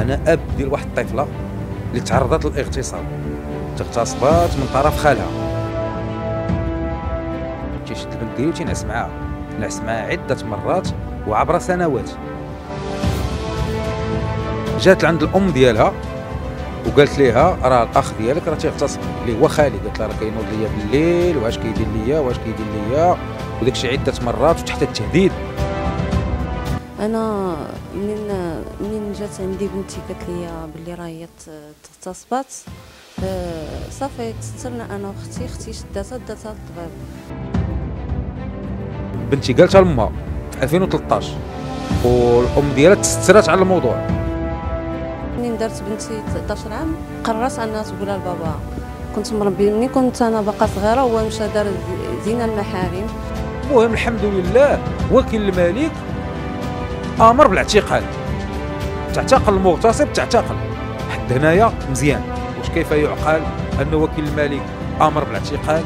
انا اب ديال واحد الطفله اللي تعرضت للاغتصاب تغتصبات من طرف خالها تيشد البنت ديالي وتينعس معاها نعس معاها عده مرات وعبر سنوات جات لعند الام ديالها وقالت ليها راه الاخ ديالك راه تيغتصب اللي هو خالي قالت لها راه كينوض ليا بالليل واش كيدير ليا واش كيدير ليا وداكشي عده مرات وتحت التهديد انا منين منين جات عندي بنتي قالت لي بلي راهي تغتصبات آه، صافي تسترنا انا واختي اختي شداتها داتها للطبيب بنتي قالتها لامها في 2013 والام ديالها تسترات على الموضوع منين دارت بنتي 13 عام قررت انها تقولها لبابا كنت مربي مني كنت انا باقا صغيره هو مشى دار زينه المحارم المهم الحمد لله وكيل الملك امر بالاعتقال تعتقل المغتصب تعتقل حد هنايا مزيان واش كيف يعقل ان وكيل الملك امر بالاعتقال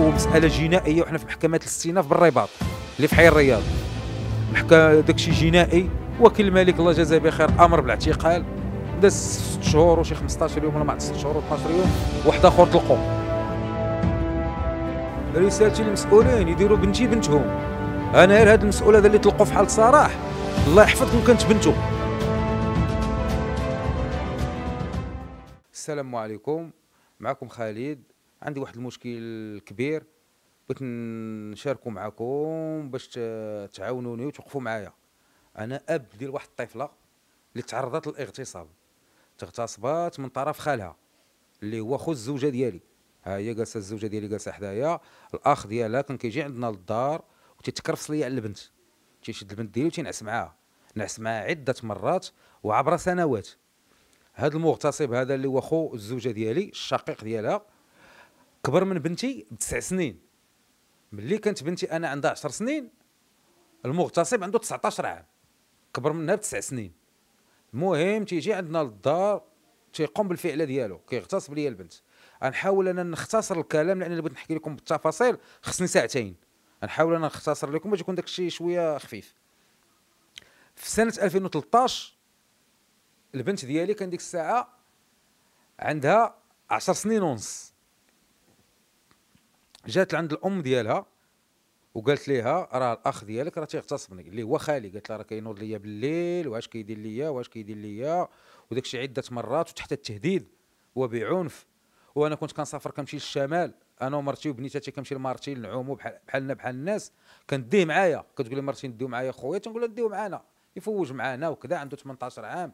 ومساله جنائيه وحنا في محكمه الاستئناف بالرباط اللي في حي الرياض محكمه داكشي جنائي وكيل الملك الله جزاه بخير امر بالاعتقال داز 6 شهور وشي 15 يوم ولا ما عرفت 6 شهور و 12 يوم واحد اخر طلقوه رسالتي للمسؤولين يديروا بنتي بنتهم انا غير هاد المسؤول هذا اللي طلقوا في حال صراح الله يحفظكم كانت بنته السلام عليكم معكم خالد عندي واحد المشكل كبير بغيت نشاركو معكم باش تعاونوني وتوقفوا معايا انا اب ديال واحد الطفله اللي تعرضت للاغتصاب تغتصبات من طرف خالها اللي هو خو الزوجه ديالي ها هي جالسه الزوجه ديالي جالسه حدايا الاخ ديالها كان كيجي عندنا للدار تيتكرفص ليا على البنت تيشد البنت ديالي وتينعس معاها نعس معاها عده مرات وعبر سنوات هذا المغتصب هذا اللي هو خو الزوجه ديالي الشقيق ديالها كبر من بنتي بتسع سنين ملي كانت بنتي انا عندها 10 سنين المغتصب عنده 19 عام كبر منها بتسع سنين المهم تيجي عندنا للدار تيقوم بالفعل ديالو كيغتصب ليا البنت غنحاول انا نختصر الكلام لان بغيت نحكي لكم بالتفاصيل خصني ساعتين غنحاول انا نختصر لكم باش يكون داكشي شويه خفيف في سنه 2013 البنت ديالي كان ديك الساعه عندها 10 سنين ونص جات لعند الام ديالها وقالت ليها راه الاخ ديالك راه تيغتصبني اللي هو خالي قالت لها راه كينوض ليا بالليل واش كيدير ليا واش كيدير ليا وداكشي عده مرات وتحت التهديد وبعنف وانا كنت كنسافر كنمشي للشمال انا ومرتي وبنيتها كنمشي لمرتي نعومو بحال بحالنا بحال الناس كنديه معايا كتقول لي مرتي نديو معايا خويا تنقول لها نديو معانا يفوج معانا وكذا عنده 18 عام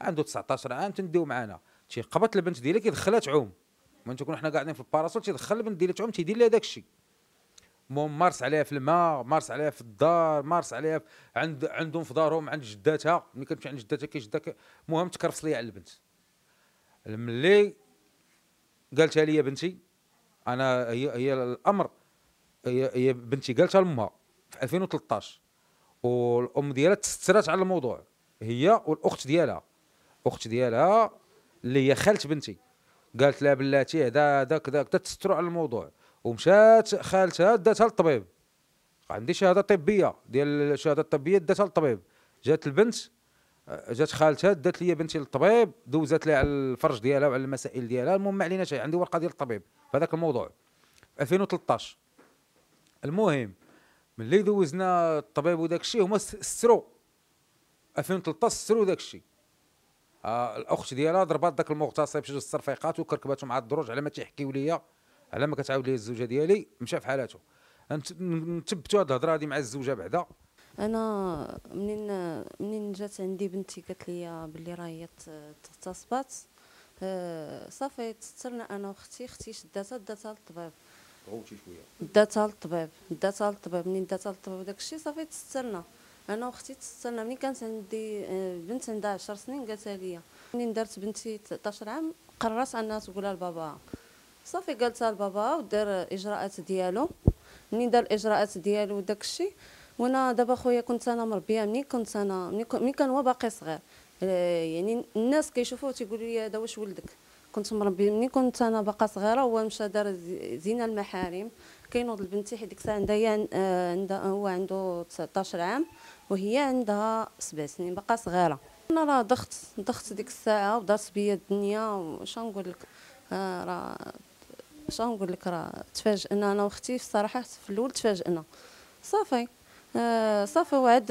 عنده 19 عام تنديو معانا قبط البنت ديالي كيدخلها تعوم من تكون حنا قاعدين في الباراسول تيدخل البنت ديالها تعوم تيدير لها داك الشيء المهم مارس عليها في الماء مارس عليها في الدار مارس عليها في عند عندهم في دارهم عند جداتها ملي كتمشي عند جداتها كيجدها المهم تكرفص ليا على البنت ملي قالتها لي بنتي انا هي هي الامر هي, هي بنتي قالتها لامها في 2013 والام ديالها تسترات على الموضوع هي والاخت ديالها اخت ديالها اللي هي خالت بنتي قالت لها بلاتي هذا هذا كذا تستروا على الموضوع ومشات خالتها داتها للطبيب عندي شهاده طبيه ديال الشهاده الطبيه داتها للطبيب جات البنت جات خالتها دات لي بنتي للطبيب دوزات لها على الفرج ديالها وعلى المسائل ديالها المهم ما علينا شي عندي ورقه ديال الطبيب في هذاك الموضوع 2013 المهم ملي دوزنا الطبيب وداك الشيء هما سترو 2013 سترو داك الشيء آه الاخت ديالها ضربات داك المغتصب شي جوج الصرفيقات وكركباتهم مع الدروج على ما تيحكيو ليا على ما كتعاود لي الزوجه ديالي مشى في حالاته نتبتو هاد الهضره هادي مع الزوجه بعدا انا منين منين جات عندي بنتي قالت لي بلي راهي تغتصبات آه، صافي تسترنا انا واختي اختي شداتها داتها للطبيب غوتي شويه داتها للطبيب داتها للطبيب منين داتها للطبيب داكشي صافي تسترنا انا واختي تسترنا منين كانت عندي آه، بنت عندها 10 سنين قالت لي منين دارت بنتي 13 عام قررت انها تقولها لباباها صافي قالتها لباباها ودار اجراءات ديالو منين دار الاجراءات ديالو داكشي وانا دابا خويا كنت انا مربيه مني كنت انا مني كان هو باقي صغير آه، يعني الناس كيشوفوه تيقولوا لي هذا واش ولدك كنت مربيه مني كنت انا باقا صغيره هو مشى دار زينه المحارم كينوض لبنتي حيت ديك الساعه عندها آه، عندها هو عنده 19 عام وهي عندها سبع سنين باقا صغيره انا راه ضغط ضغط ديك الساعه ودارت بيا الدنيا واش نقول لك آه، راه اش نقول لك راه تفاجئنا انا واختي الصراحه في الاول تفاجئنا صافي آه، صافي وعاد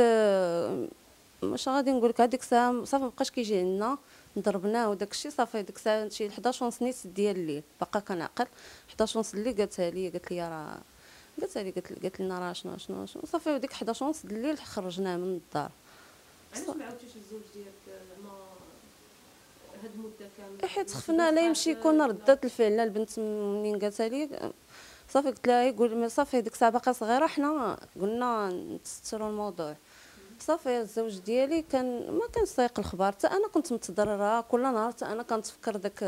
واش آه، غادي نقول لك هذيك الساعه صافي مابقاش كيجي عندنا ضربناه وداك الشيء صافي ديك الساعه شي 11 ونص نيت ديال الليل باقا كنعقل 11 ونص الليل قالتها لي قالت لي راه قالتها لي قالت لنا راه شنو شنو شنو صافي وديك 11 ونص الليل خرجناه من الدار علاش ما عاودتيش الزوج ديالك آه، ما هاد المده كامله إيه، حيت خفنا لا يمشي يكون ردات الفعل البنت منين قالتها لي صافي قلت لها يقول صافي ديك سابقه صغيره حنا قلنا نستروا الموضوع صافي الزوج ديالي كان ما كان سايق الخبار حتى انا كنت متضرره كل نهار حتى انا كنتفكر داك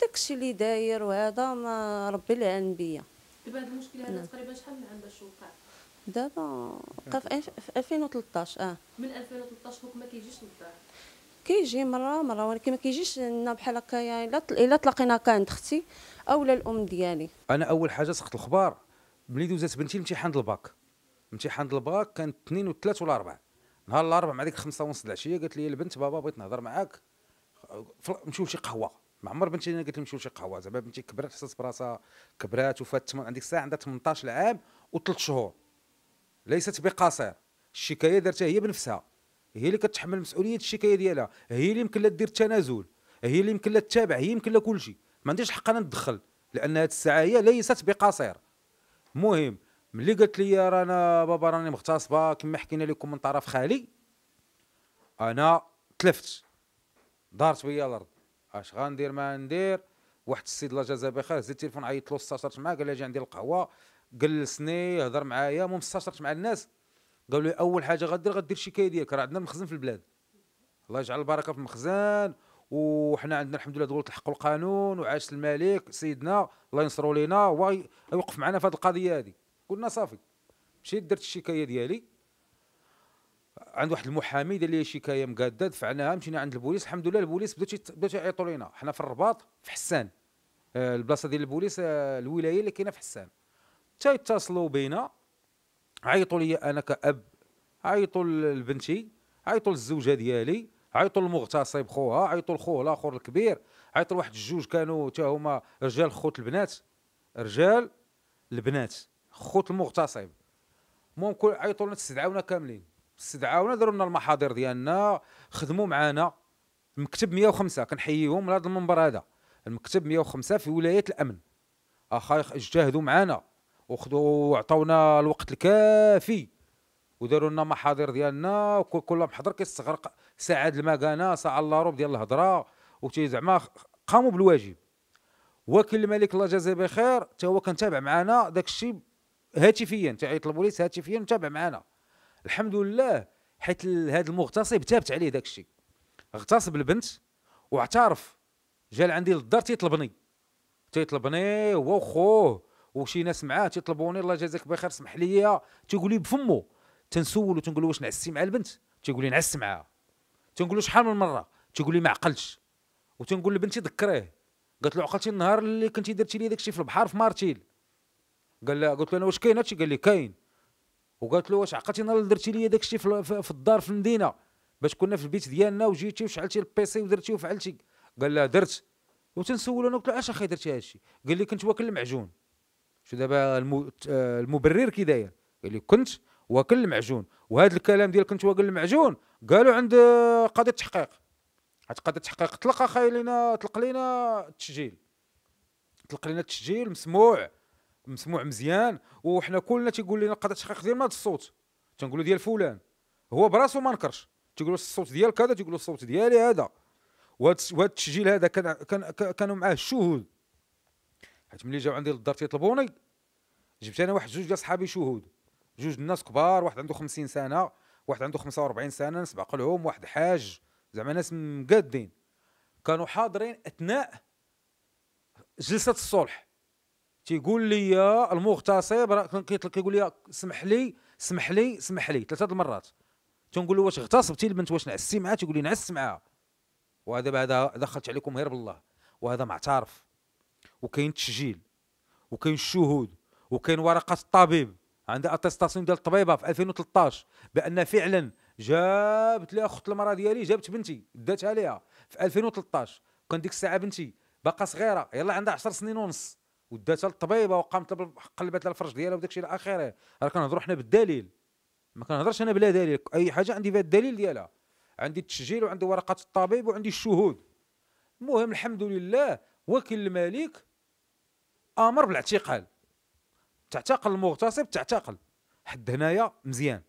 داك الشيء اللي داير وهذا ما ربي لعن بيا دابا هذا المشكل هذا تقريبا شحال من عام باش وقع دابا وقع في 2013 اه من 2013 هو ما كيجيش للدار كيجي مره مره ولكن ما كيجيش لنا بحال هكايا الا الا تلاقينا عند اختي او للام ديالي انا اول حاجه سقط الخبار ملي دوزات بنتي امتحان الباك امتحان الباك كانت اثنين وثلاث ولا اربعه نهار الاربع مع ديك خمسة ونص العشيه قالت لي البنت بابا بغيت نهضر معاك نمشيو لشي قهوه ما عمر بنتي انا قلت نمشيو لشي قهوه زعما بنتي كبرت حسات براسها كبرات وفات عندك الساعه عندها 18 عام وثلاث شهور ليست بقصير الشكايه دارتها هي بنفسها هي اللي كتحمل مسؤوليه الشكايه ديالها هي اللي يمكن لها دير التنازل هي اللي يمكن لها تتابع هي يمكن لها كل شيء ما عنديش الحق انا ندخل لان هذه الساعه هي ليست بقصير المهم ملي قالت لي رانا بابا راني مغتصبه كما حكينا لكم من طرف خالي انا تلفت دارت بيا الارض اش غندير ما ندير واحد السيد الله جزاه بخير هز التليفون عيط له استشرت معاه قال لي اجي عندي القهوه جلسني هضر معايا المهم استشرت مع الناس قالوا لي اول حاجه غدير غدير الشكايه ديالك راه عندنا مخزن في البلاد الله يجعل البركه في المخزن وحنا عندنا الحمد لله دوله الحق والقانون وعاش الملك سيدنا الله ينصروا لينا ويوقف معنا في هذه القضيه هذه قلنا صافي مشيت درت الشكايه ديالي عند واحد المحامي دار لي شكايه مقاده دفعناها مشينا عند البوليس الحمد لله البوليس بدات بدات لينا حنا في الرباط في حسان آه، البلاصه ديال البوليس آه، الولايه اللي كاينه في حسان تيتصلوا بينا عيطوا لي انا كاب عيطوا لبنتي عيطوا للزوجه ديالي عيطوا المغتصب خوها عيطوا لخوه الاخر الكبير عيطوا لواحد الجوج كانوا حتى هما رجال خوت البنات رجال البنات خوت المغتصب المهم كل عيطوا لنا استدعاونا كاملين استدعاونا داروا لنا المحاضر ديالنا خدموا معانا المكتب 105 كنحييهم من هذا المنبر هذا المكتب 105 في ولايه الامن اخا اجتهدوا معانا وخدوا وعطونا الوقت الكافي وداروا لنا محاضر ديالنا وكل محضر كيستغرق ساعه المكانه ساعه الا رب ديال الهضره وتي زعما قاموا بالواجب وكيل الملك الله جازاه بخير حتى هو كان تابع معنا داك الشيء هاتفيا تيطلبوا لي هاتفيا متابع معنا الحمد لله حيت هذا المغتصب تابت عليه داك الشيء اغتصب البنت واعترف جا عندي للدار تيطلبني تيطلبني هو وخوه وشي ناس معاه تيطلبوني الله يجازيك بخير سمح لي تيقول لي بفمه تنسولو وتنقول واش نعسي مع البنت تيقول لي نعس معاها تنقول له شحال من مره تيقول لي ما عقلتش وتنقول لبنتي ذكريه قالت له عقلتي النهار اللي كنتي درتي لي داكشي في البحر في مارتيل قال لها قلت له انا واش كاين هادشي قال لي كاين وقالت له واش عقلتي النهار اللي درتي لي داكشي في, في, الدار في المدينه باش كنا في البيت ديالنا وجيتي وشعلتي البيسي ودرتي وفعلتي قال لها درت وتنسولو انا قلت له اش اخي درتي هادشي قال لي كنت واكل المعجون شو دابا آه، المبرر كي داير قال لي كنت وكل المعجون وهذا الكلام ديال كنت واكل المعجون قالوا عند قاضي التحقيق هاد قاضي التحقيق طلق اخي لينا طلق لينا التسجيل طلق لينا التسجيل مسموع مسموع مزيان وحنا كلنا تيقول لنا قاضي التحقيق ديالنا هذا الصوت تنقولوا ديال فلان هو براسو ما نكرش تيقولوا الصوت ديالك هذا تيقولوا الصوت ديالي هذا وهذا التسجيل هذا كان كان كانوا معاه الشهود حيت ملي جاو عندي للدار تيطلبوني جبت انا واحد جوج ديال صحابي شهود جوج الناس كبار واحد عنده 50 سنه واحد عنده 45 سنه نسبق لهم واحد حاج زعما ناس مقادين كانوا حاضرين اثناء جلسه الصلح تيقول لي المغتصب كيقول لي سمح لي سمح لي سمح لي ثلاثه المرات تنقول له واش اغتصبتي البنت واش نعسي معها تيقول لي نعس معها وهذا بعد دخلت عليكم غير بالله وهذا معترف وكاين تسجيل وكاين الشهود وكاين ورقه الطبيب عند اتستاسيون ديال الطبيبه في 2013 بان فعلا جابت لها اخت المراه ديالي جابت بنتي داتها ليها في 2013 كان ديك الساعه بنتي باقا صغيره يلا عندها 10 سنين ونص وداتها للطبيبه وقامت قلبت لها الفرج ديالها وداكشي الى اخره راه كنهضروا حنا بالدليل ما كنهضرش انا بلا دليل اي حاجه عندي فيها الدليل ديالها عندي التسجيل وعندي ورقات الطبيب وعندي الشهود المهم الحمد لله وكيل الملك امر بالاعتقال تعتقل المغتصب تعتقل حد هنايا مزيان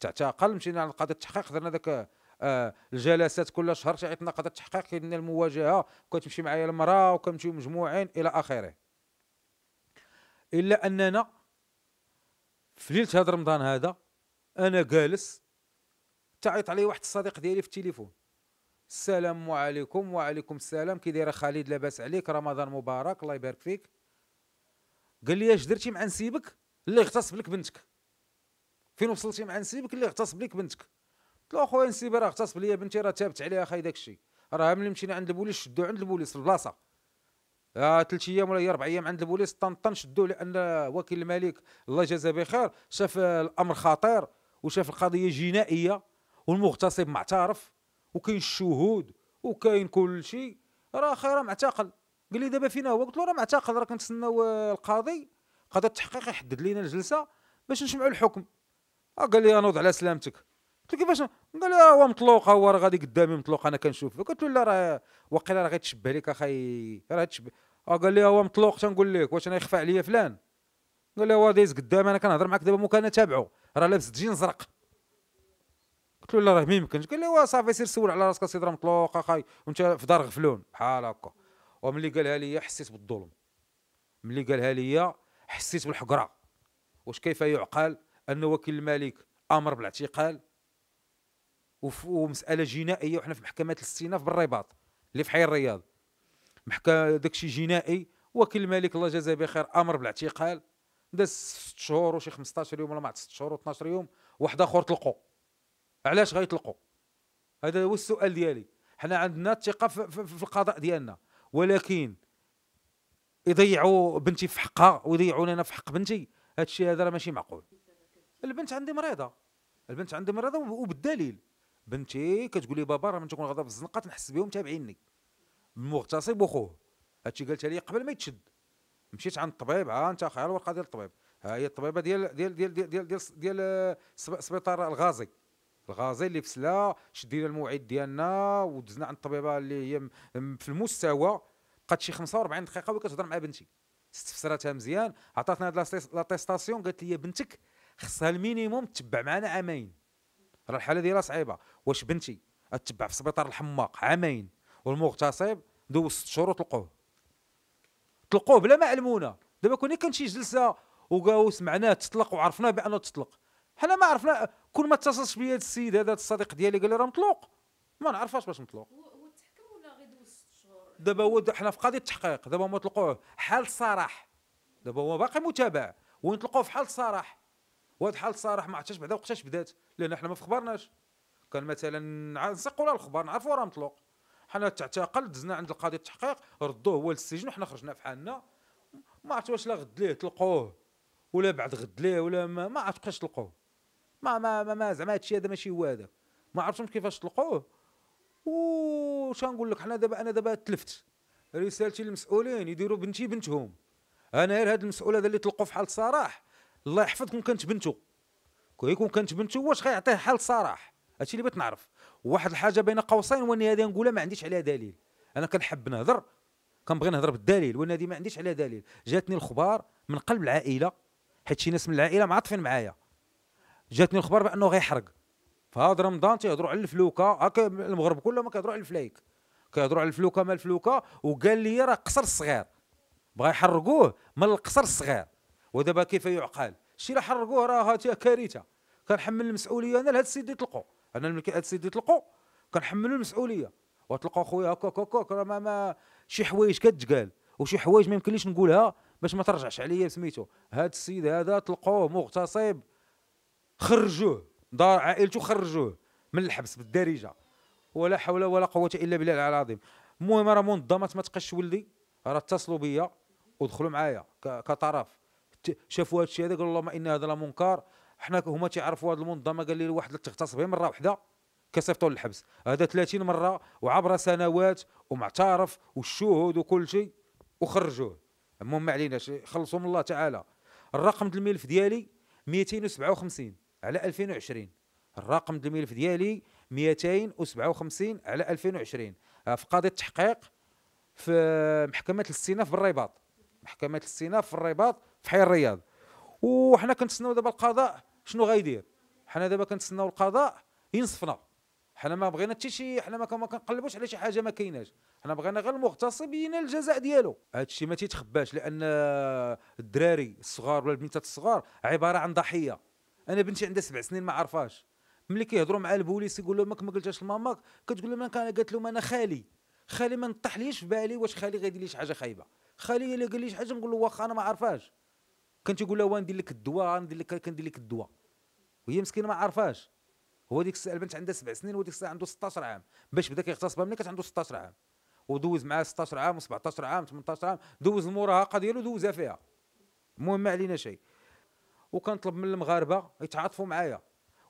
تعتقل مشينا على قضيه التحقيق درنا ذاك آه الجلسات كل شهر تعيطنا قضيه التحقيق كاين المواجهه وكتمشي معايا المراه وكنمشيو مجموعين الى اخره الا اننا في ليله هذا رمضان هذا انا جالس تعيط علي واحد الصديق ديالي في التليفون السلام عليكم وعليكم السلام كي خالد لاباس عليك رمضان مبارك الله يبارك فيك قال لي اش درتي مع نسيبك اللي اغتصب لك بنتك فين وصلتي مع نسيبك اللي اغتصب لك بنتك قلت له اخويا نسيبي راه اغتصب لي بنتي راه تابت عليها خاي داك الشيء راه ملي مشينا عند البوليس شدو عند البوليس البلاصه آه ثلاث ايام ولا اربع ايام عند البوليس طنطن شدوه لان وكيل الملك الله يجازيه بخير شاف الامر خطير وشاف القضيه جنائيه والمغتصب معترف وكاين الشهود وكاين كل شيء راه خير معتقل قال لي دابا فينا هو قلت له راه معتقد راه كنتسناو آه، القاضي قضاء التحقيق يحدد لينا الجلسه باش نسمعوا الحكم آه، قال لي انوض على سلامتك قلت له كيفاش قال لي آه، هو مطلوق هو راه غادي قدامي مطلوق انا كنشوف قلت له لا راه واقيلا راه غيتشبه لك اخي راه تشبه قال لي هو مطلوق تنقول لك واش انا يخفى عليا فلان قال لي هو دايز قدامي انا كنهضر معك دابا ممكن تابعو راه لابس تجين زرق قلت له لا راه ميمكنش قال لي هو صافي سير سول على راسك سيدي راه مطلوق اخاي وانت في دار غفلون بحال هكا وملي قالها لي حسيت بالظلم ملي قالها لي حسيت بالحقره واش كيف يعقل ان وكيل الملك امر بالاعتقال ومساله جنائيه وحنا في محكمه الاستئناف بالرباط اللي في حي الرياض محكمه داكشي جنائي وكيل الملك الله جزاه بخير امر بالاعتقال داز 6 شهور وشي 15 يوم ولا ما عرفت 6 شهور و12 يوم واحد اخر طلقوا علاش غيطلقوا هذا هو السؤال ديالي حنا عندنا الثقه في القضاء ديالنا ولكن يضيعوا بنتي في حقها ويضيعوني انا في حق بنتي هذا الشيء هذا راه ماشي معقول البنت عندي مريضه البنت عندي مريضه وبالدليل بنتي كتقول لي بابا راه من تكون غاضب في الزنقه تنحس بهم تابعيني المغتصب وخوه هادشي قالتها لي قبل ما يتشد مشيت عند الطبيب ها انت خير الورقه ديال الطبيب ها هي الطبيبه ديال ديال ديال ديال ديال, ديال, ديال, ديال سبيطار الغازي الغازي اللي فسلا شدينا الموعد ديالنا ودزنا عند الطبيبه اللي هي في المستوى بقات شي 45 دقيقه وهي كتهضر مع بنتي استفسرتها مزيان عطاتنا هاد لاتيستاسيون قالت لي بنتك خصها المينيموم تتبع معنا عامين راه الحاله ديالها صعيبه واش بنتي تتبع في السبيطار الحماق عامين والمغتصب دوز ست شهور وطلقوه طلقوه بلا ما علمونا دابا كون كانت شي جلسه وسمعناه تطلق وعرفناه بانه تطلق حنا ما عرفنا كل ما اتصلت بيا السيد هذا الصديق ديالي قال لي راه مطلوق ما نعرفاش باش مطلوق هو تحكم ولا غير دوز ست شهور دابا هو حنا في قضيه التحقيق دابا هما طلقوه حال صراح دابا هو باقي متابع وين طلقوه في حال صراح وهاد حال صراح ما عرفتش بعدا وقتاش بدات لان حنا ما فخبرناش كان مثلا نسقوا له الخبر نعرفوا راه مطلوق حنا تعتقل دزنا عند القاضي التحقيق ردوه هو للسجن وحنا خرجنا في حالنا ما عرفت واش لا غد ليه طلقوه ولا بعد غد ليه ولا ما, ما عرفت طلقوه ما ما ما, ما زعما هادشي هذا ماشي هو هذا ما عرفتهمش كيفاش طلقوه وش نقول لك حنا دابا انا دابا تلفت رسالتي للمسؤولين يديروا بنتي بنتهم انا غير هذا المسؤول هذا اللي طلقوا في حال صراح الله يحفظكم كانت بنته كيكون كانت بنته واش غيعطيه حال صراح هادشي اللي بغيت نعرف واحد الحاجه بين قوسين واني هذه نقولها ما عنديش عليها دليل انا كنحب نهضر كنبغي نهضر بالدليل وانا هذه ما عنديش عليها دليل جاتني الخبار من قلب العائله حيت شي ناس من العائله معاطفين معايا جاتني الخبر بانه غيحرق فهذا رمضان تيهضروا على الفلوكه هكا المغرب كله ما كيهضروا على الفلايك كيهضروا على الفلوكه مال الفلوكه وقال لي راه قصر صغير بغا يحرقوه من القصر الصغير ودابا كيف يعقل شي اللي حرقوه راه كارثه كنحمل المسؤوليه انا لهاد السيد اللي انا ملي هاد السيد يطلقوا كنحملوا المسؤوليه وتلقى خويا هكا هكا هكا ما ما شي حوايج كتقال وشي حوايج ما يمكنليش نقولها باش ما ترجعش عليا بسميتو هاد السيد هذا طلقوه مغتصب خرجوه دار عائلته خرجوه من الحبس بالدارجه ولا حول ولا قوه الا بالله العلي العظيم المهم راه منظمات ما تبقاش ولدي راه اتصلوا بيا ودخلوا معايا كطرف شافوا هذا الشيء هذا قالوا اللهم ان هذا لمنكر حنا هما تيعرفوا هذه المنظمه قال لي واحد تغتصب به مره واحده كسفته للحبس هذا 30 مره وعبر سنوات ومعترف والشهود وكل شيء وخرجوه المهم ما عليناش خلصوا من الله تعالى الرقم ديال الملف ديالي 257 على 2020 الرقم ديال الملف ديالي 257 على 2020 آه، في قاضي التحقيق في محكمه الاستئناف بالرباط محكمه الاستئناف في الرباط في حي الرياض وحنا كنتسناو دابا القضاء شنو غايدير حنا دابا كنتسناو القضاء ينصفنا حنا ما بغينا حتى شي حنا ما كنقلبوش على شي حاجه ما كايناش حنا بغينا غير المغتصب ينال الجزاء ديالو هذا الشيء ما تيتخباش لان الدراري الصغار ولا البنات الصغار عباره عن ضحيه انا بنتي عندها سبع سنين ما عرفاش ملي كيهضروا مع البوليس يقول لهم ما قلتهاش لماماك كتقول لهم انا قالت لهم انا خالي خالي ما نطحليش في بالي واش خالي غادي ليش شي حاجه خايبه خالي الا قال لي شي حاجه نقول له واخا انا ما عرفاش كان تيقول لها ندير لك الدواء ندير لك كندير لك الدواء وهي مسكينه ما عرفاش هو ديك الساعه البنت عندها سبع سنين وديك الساعه عنده 16 عام باش بدا كيغتصبها ملي كانت عنده 16 عام ودوز معاه 16 عام و17 عام 18 عام دوز المراهقه ديالو دوزها فيها المهم ما علينا شيء وكنطلب من المغاربه يتعاطفوا معايا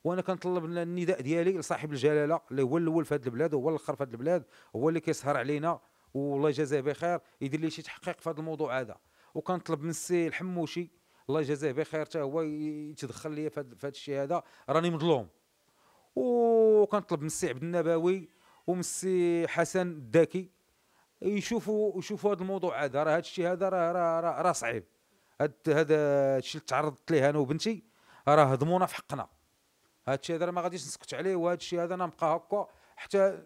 وانا كنطلب النداء ديالي لصاحب الجلاله اللي هو الاول في هذه البلاد وهو الاخر في هذه البلاد هو اللي كيسهر علينا والله يجازيه بخير يدير لي شي تحقيق في هذا الموضوع هذا وكنطلب من السي الحموشي الله يجازيه بخير حتى هو يتدخل لي في هذا الشيء هذا راني مظلوم وكنطلب من السي عبد النبوي ومن السي حسن الداكي يشوفوا يشوفوا هذا الموضوع هذا راه هذا الشيء هذا راه راه صعيب هذا الشيء اللي تعرضت ليه انا وبنتي راه هضمونا في حقنا هذا الشيء هذا ما غاديش نسكت عليه وهذا الشيء هذا انا نبقى هكا حتى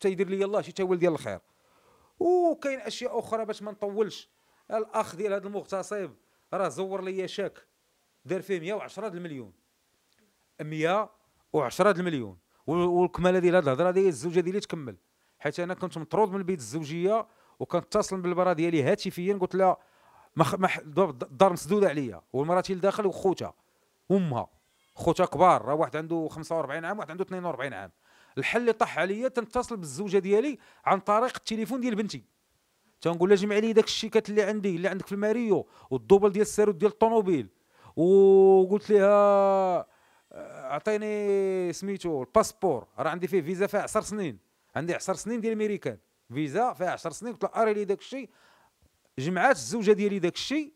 تيدير لي الله شي تاول ديال الخير وكاين اشياء اخرى باش ما نطولش الاخ ديال هذا المغتصب راه زور ليا شاك دار فيه 110 المليون 110 المليون والكماله ديال هذه الهضره ديال الزوجه ديالي تكمل حيت انا كنت مطرود من البيت الزوجيه وكنتصل بالبرا ديالي هاتفيا قلت لها مخ... مح... الدار مسدوده عليا ومراتي لداخل وخوتها امها خوتها كبار راه واحد عنده 45 عام واحد عنده 42 عام الحل اللي طاح عليا تنتصل بالزوجه ديالي عن طريق التليفون ديال بنتي تنقول لها جمع لي داك الشيكات اللي عندي اللي عندك في الماريو والدوبل ديال الساروت ديال الطوموبيل وقلت لها آه، اعطيني سميتو الباسبور راه عندي فيه فيزا فيها 10 سنين عندي 10 سنين ديال الميريكان فيزا فيها 10 سنين قلت لها اري لي داك الشيء جمعات الزوجه ديالي داك الشيء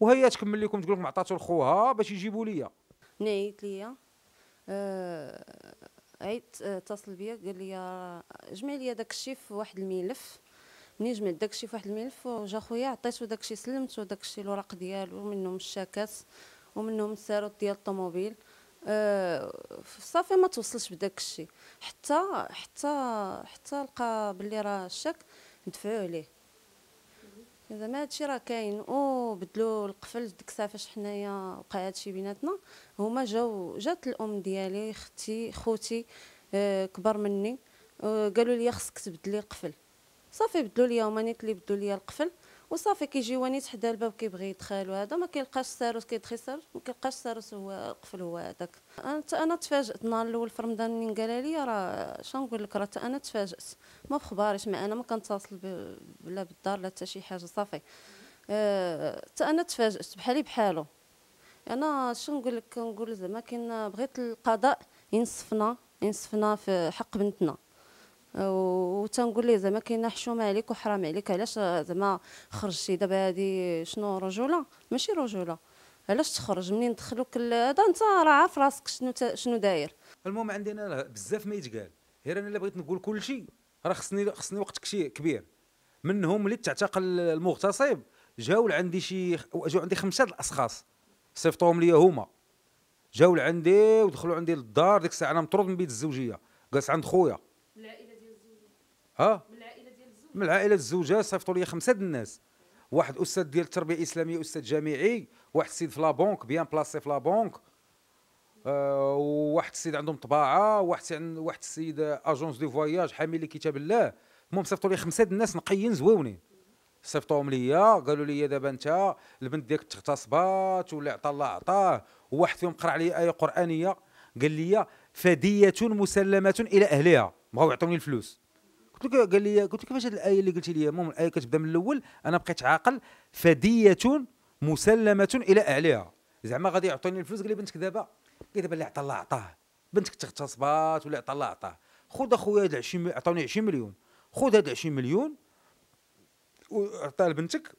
وهي تكمل لكم تقول لكم عطاتو لخوها باش يجيبوا ليا ملي عيط ليا آه، عيط آه، اتصل بيا قال لي جمع لي داك الشيء في واحد الملف ملي جمعت داك الشيء في واحد الملف وجا خويا عطيتو داك الشيء سلمتو داك الشيء الوراق ديالو منهم الشاكات ومنهم الساروت ديال الطوموبيل أه صافي ما توصلش بداك الشيء حتى حتى حتى لقى بلي راه الشاك ندفعوه ليه زعما هادشي راه كاين او بدلو القفل ديك الساعه فاش حنايا وقع هادشي بيناتنا هما جاو جات الام ديالي اختي خوتي آه كبر مني آه قالوا لي خصك تبدلي القفل صافي بدلو لي هما نيت لي بدلو لي القفل وصافي كيجيو نيت حدا الباب كيبغي يدخل وهذا ما كيلقاش الساروس كيدخل الساروس ما كيلقاش الساروس هو قفل هو هذاك انا تفاجات النهار الاول في رمضان من قال لي راه شنقول لك راه انا تفاجات ما بخباريش ما انا ما كنتصل لا بالدار لا حتى شي حاجه صافي أه انا تفاجات بحالي بحالو انا شنقول لك كنقول زعما كنا بغيت القضاء ينصفنا ينصفنا في حق بنتنا وتنقول ليه زعما كاينه حشومه عليك وحرام عليك علاش زعما خرجتي دابا هادي شنو رجوله ماشي رجوله علاش تخرج منين دخلوك هذا انت راه عارف راسك شنو شنو داير المهم عندنا بزاف ما يتقال غير انا الا بغيت نقول كلشي راه خصني خصني وقت كبير منهم اللي تعتقل المغتصب جاو لعندي شي جاو عندي خمسه الاشخاص صيفطوهم ليا هما جاو لعندي ودخلوا عندي للدار ديك الساعه انا مطرود من بيت الزوجيه جالس عند خويا اه من العائله ديال من العائله الزوجه صيفطوا لي خمسه د الناس واحد استاذ ديال التربيه الاسلاميه استاذ جامعي واحد السيد في لابونك بيان بلاسي في لابونك آه، وواحد السيد عندهم طباعه واحد السيد واحد السيد اجونس دو فواياج حامل كتاب الله المهم صيفطوا لي خمسه د الناس نقيين زويونين صيفطوهم ليا قالوا لي دابا انت البنت ديالك تغتصبات واللي عطى الله عطاه وواحد فيهم قرا علي ايه قرانيه قال لي فديه مسلمه الى اهلها بغاو يعطوني الفلوس قلت لك قال لي قلت كيفاش هذه الايه اللي قلتي لي المهم الايه كتبدا من الاول انا بقيت عاقل فديه مسلمه الى اعليها زعما غادي يعطوني الفلوس قال لي بنتك دابا قال دابا اللي عطى الله عطاه بنتك تغتصبات ولا عطى الله عطاه خذ اخويا هاد 20 عطوني 20 مليون خذ هاد 20 مليون وعطاه لبنتك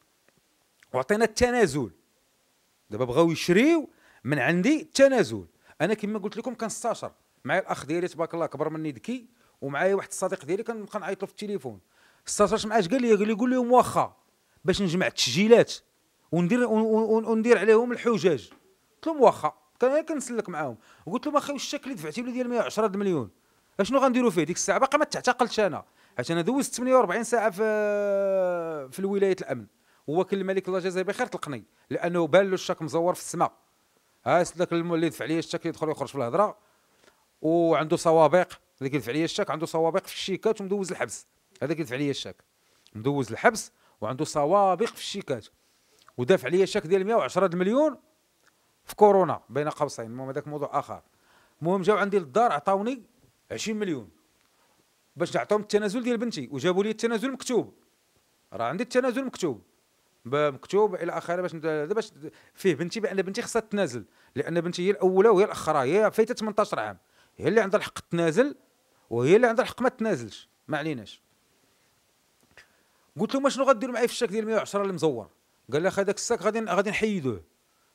وعطينا التنازل دابا بغاو يشريو من عندي التنازل انا كما قلت لكم كنستاشر معايا الاخ ديالي تبارك الله كبر مني ذكي ومعايا واحد الصديق ديالي كنبقى نعيط له في التليفون استشرت معاه قال لي قال لي قول لهم واخا باش نجمع التسجيلات وندير وندير عليهم الحجاج قلت لهم واخا كان كنسلك معاهم وقلت لهم اخي واش الشكل اللي دفعتي له ديال 110 مليون اشنو غنديروا فيه ديك الساعه باقي ما تعتقلتش انا حيت انا دوزت 48 ساعه في في الولايه الامن وكل الملك الله جزاه بخير طلقني لانه بان له الشك مزور في السماء ها سلك اللي دفع لي الشك يدخل يخرج في الهضره وعنده صوابق هذا كيدفع عليا الشاك عنده صوابق في الشيكات ومدوز الحبس هذا كيدفع عليا الشاك مدوز الحبس وعنده صوابق في الشيكات ودافع عليا الشاك ديال 110 مليون في كورونا بين قوسين المهم هذاك موضوع اخر المهم جاو عندي للدار عطاوني 20 مليون باش نعطيهم التنازل ديال بنتي وجابوا لي التنازل مكتوب راه عندي التنازل مكتوب مكتوب الى اخره باش باش فيه بنتي بان بنتي خصها تتنازل لان بنتي هي الاولى وهي الاخرى هي فايته 18 عام هي اللي عندها الحق تنازل وهي اللي عندها الحق ما تنازلش ما عليناش قلت لهم شنو غديروا معايا في الشاك ديال 110 اللي مزور قال لي اخي هذاك الساك غادي غادي نحيدوه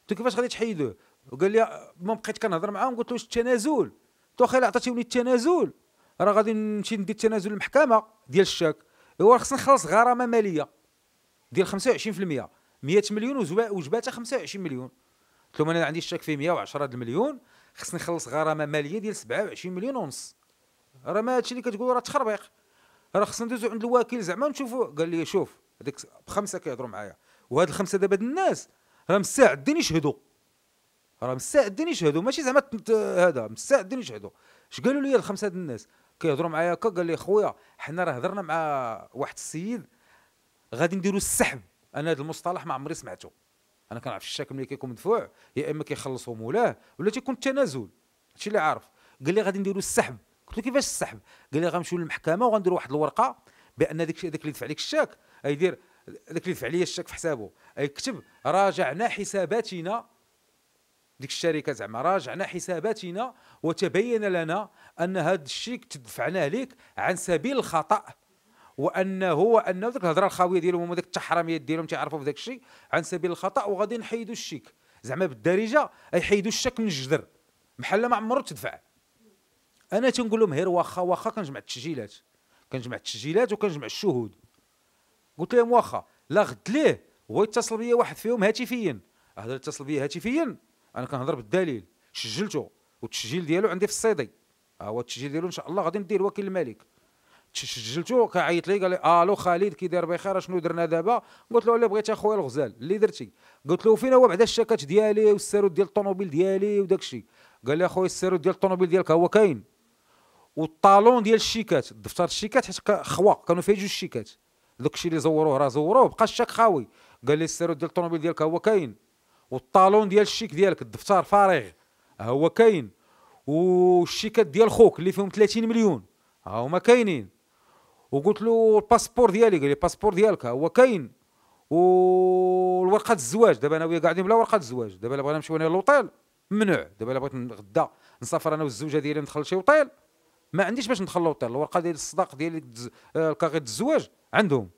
قلت كيفاش غادي تحيدوه وقال لي ما بقيت كنهضر معاهم قلت له التنازل تو اخي الا عطيتيوني التنازل راه غادي نمشي ندير التنازل للمحكمه ديال الشاك هو خصني نخلص غرامه ماليه ديال 25% 100 مليون وجباتها 25 مليون قلت لهم انا عندي الشاك فيه 110 المليون خصني نخلص غرامه ماليه ديال 27 مليون ونص راه ما هادشي اللي كتقولوا راه تخربيق راه خصنا ندوزو عند الوكيل زعما نشوفو قال لي شوف هذيك بخمسه كيهضروا معايا وهاد الخمسه دابا الناس راه مستعدين يشهدوا راه مستعدين يشهدوا ماشي زعما هذا مستعدين يشهدوا اش قالوا لي الخمسه ديال الناس كيهضروا معايا هكا قال لي خويا حنا راه هضرنا مع واحد السيد غادي نديروا السحب انا هذا المصطلح ما عمري سمعته انا كنعرف الشاك ملي كيكون مدفوع يا اما كيخلصوا مولاه ولا تيكون التنازل هادشي اللي عارف قال لي غادي نديروا السحب قلت له كيفاش السحب قال لي غنمشيو للمحكمه وغندير واحد الورقه بان داك داك اللي دفع لك الشاك يدير داك اللي دفع لي الشاك في حسابه يكتب راجعنا حساباتنا ديك الشركه زعما راجعنا حساباتنا وتبين لنا ان هذا الشيك تدفعناه لك عن سبيل الخطا وانه وانه ديك الهضره الخاويه ديالهم ديك التحرميه ديالهم تيعرفوا في الشيء عن سبيل الخطا وغادي نحيدوا الشيك زعما بالدارجه يحيدوا الشك من الجدر محل ما عمرو تدفع انا تنقول لهم هير واخا واخا كنجمع التسجيلات كنجمع التسجيلات وكنجمع الشهود قلت لهم واخا لا غد ليه هو يتصل بيا واحد فيهم هاتفيا هذا اتصل بيا هاتفيا انا كنهضر بالدليل سجلته والتسجيل ديالو عندي في الصيدي ها هو التسجيل ديالو ان شاء الله غادي ندير وكيل الملك سجلته كعيط لي قال لي الو خالد كي داير بخير شنو درنا دابا قلت له اللي بغيت اخويا الغزال اللي درتي قلت له فين هو بعدا الشاكات ديالي والساروت ديال الطوموبيل ديالي وداك الشيء قال لي اخويا الساروت ديال الطوموبيل ديالك هو كاين والطالون ديال الشيكات دفتر الشيكات حيت خوا كانوا فيه جوج شيكات داك الشيء اللي زوروه راه زوروه بقى الشيك خاوي قال لي السيرو ديال الطوموبيل ديالك هو كاين والطالون ديال الشيك ديالك الدفتر فارغ هو كاين والشيكات ديال خوك اللي فيهم 30 مليون ها هما كاينين وقلت له الباسبور ديالي قال لي الباسبور ديالك هو كاين والورقه الزواج دابا انا وياه قاعدين بلا ورقه الزواج دابا الا بغينا نمشيو انا للوطيل ممنوع دابا الا بغيت نتغدى نسافر انا والزوجه ديالي ندخل شي وطيل ما عنديش باش نتخلطها الورقه ديال الصداق ديال آه، الكاغيد الزواج عندهم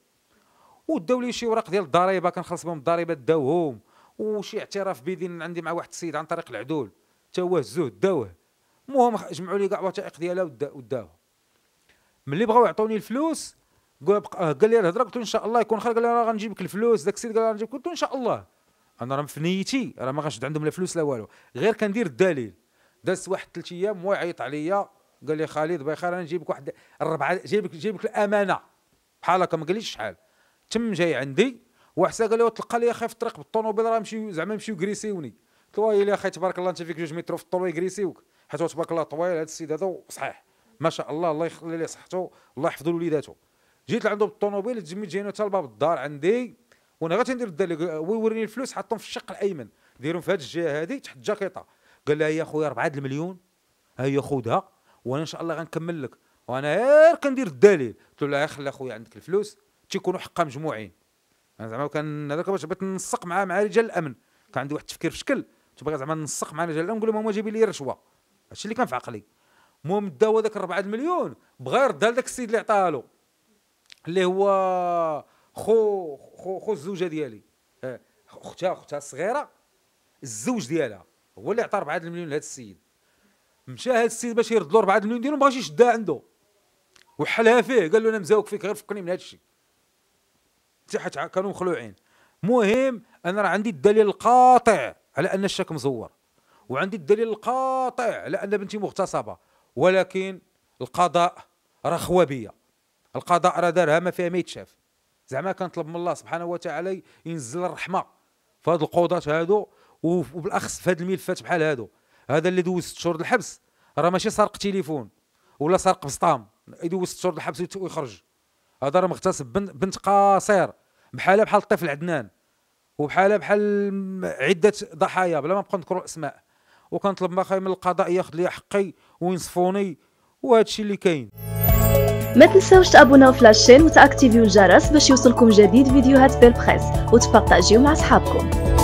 وداو لي شي وراق ديال الضريبه كنخلص بهم الضريبه داوهم وشي اعتراف بدين عندي مع واحد السيد عن طريق العدول تا هو هزوه داوه المهم جمعوا لي كاع الوثائق ديالها وداوه ملي بغاو يعطوني الفلوس قال آه، لي الهضره قلت له ان شاء الله يكون خير قال لي راه غنجيب لك الفلوس داك السيد قال لي غنجيب قلت له ان شاء الله انا راه في نيتي راه ما غنشد عندهم لا فلوس لا والو غير كندير الدليل دازت واحد ثلاث ايام وعيط يعيط عليا قال لي خالد بخير انا لك واحد الربعه جايبك لك الامانه بحال هكا ما قاليش شحال تم جاي عندي وحسا قال لي تلقى لي اخي في الطريق بالطونوبيل راه مشي زعما مشيو كريسيوني قلت له يا اخي تبارك الله انت فيك جوج متر في الطول يكريسيوك حيت تبارك الله طويل هذا السيد هذا صحيح ما شاء الله الله يخلي ليه صحته الله يحفظ وليداته جيت لعنده بالطونوبيل تجميت جاينا حتى لباب الدار عندي وانا غادي ندير الدار ويوريني الفلوس حطهم في الشق الايمن ديرهم في هذه الجهه هذه تحت الجاكيطه قال لي يا خويا 4 المليون هيا خذها وانا ان شاء الله غنكمل لك وانا غير كندير الدليل قلت له لا خلي اخويا عندك الفلوس تيكونوا حقا مجموعين انا زعما كان هذاك باش بغيت ننسق مع مع رجال الامن كان عندي واحد التفكير في شكل كنت باغي زعما ننسق مع رجال الامن نقول لهم هما جايبين لي رشوه هادشي اللي كان في عقلي المهم داو هذاك 4 مليون بغا يردها لذاك السيد اللي عطاها له اللي هو خو خو خو الزوجه ديالي اختها آه، اختها الصغيره الزوج ديالها هو اللي عطى 4 مليون لهذا السيد مشى هذا السيد باش يرد له 4 مليون دينار ما بغاش يشدها عنده وحلها فيه قال له انا مزاوك فيك غير فكني من هذا الشيء تحت كانوا مخلوعين مهم انا راه عندي الدليل القاطع على ان الشك مزور وعندي الدليل القاطع على ان بنتي مغتصبه ولكن القضاء راه خوابيه القضاء راه دارها ما فيها ما يتشاف زعما كنطلب من الله سبحانه وتعالى ينزل الرحمه في هاد القضاة هادو وبالاخص في هاد الملفات بحال هادو هذا اللي دوز ست شهور الحبس راه ماشي سرق تليفون ولا سرق بسطام يدوز ست شهور الحبس ويخرج هذا راه مغتصب بنت قصير بحالها بحال الطفل عدنان وبحالها بحال عده ضحايا بلا ما نبقى نذكروا الاسماء وكنطلب ما من القضاء ياخذ لي حقي وينصفوني وهذا الشيء اللي كاين ما تنساوش تابوناو في لاشين وتاكتيفيو الجرس باش يوصلكم جديد فيديوهات بيل بريس وتبارطاجيو مع صحابكم